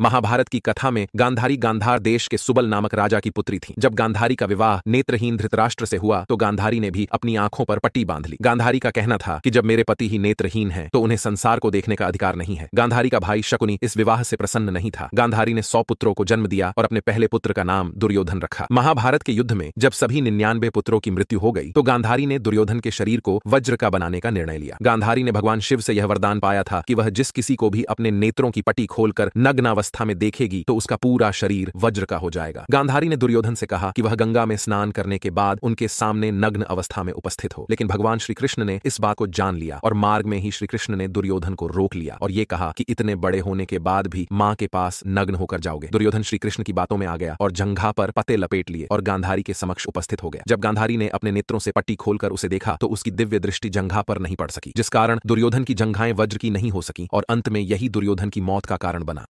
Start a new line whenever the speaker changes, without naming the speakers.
महाभारत की कथा में गांधारी गांधार देश के सुबल नामक राजा की पुत्री थी जब गांधारी का विवाह नेत्रहीन धृतराष्ट्र से हुआ तो गांधारी ने भी अपनी आंखों पर पट्टी बांध ली गांधारी का कहना था कि जब मेरे पति ही नेत्रहीन है तो उन्हें संसार को देखने का अधिकार नहीं है गांधारी का भाई शकुनी इस विवाह से प्रसन्न नहीं था गांधारी ने सौ पुत्रों को जन्म दिया और अपने पहले पुत्र का नाम दुर्योधन रखा महाभारत के युद्ध में जब सभी निन्यानवे पुत्रों की मृत्यु हो गई तो गांधारी ने दुर्योधन के शरीर को वज्र का बनाने का निर्णय लिया गांधारी ने भगवान शिव से यह वरदान पाया था कि वह जिस किसी को भी अपने नेत्रों की पट्टी खोलकर नग्न अवस्था में देखेगी तो उसका पूरा शरीर वज्र का हो जाएगा गांधारी ने दुर्योधन से कहा कि वह गंगा में स्नान करने के बाद उनके सामने नग्न अवस्था में उपस्थित हो लेकिन भगवान श्री कृष्ण ने इस बात को जान लिया और मार्ग में ही श्री कृष्ण ने दुर्योधन को रोक लिया और ये कहा कि इतने बड़े होने के बाद भी माँ के पास नग्न होकर जाओगे दुर्योधन श्री कृष्ण की बातों में आ गया और जंघा पर पते लपेट लिए और गांधारी के समक्ष उपस्थित हो गया जब गांधारी ने अपने नेत्रों से पट्टी खोलकर उसे देखा तो उसकी दिव्य दृष्टि जंघा पर नहीं पड़ सकी जिस कारण दुर्योधन की जंघाएं वज्र की नहीं हो सकी और अंत में यही दुर्योधन की मौत का कारण बना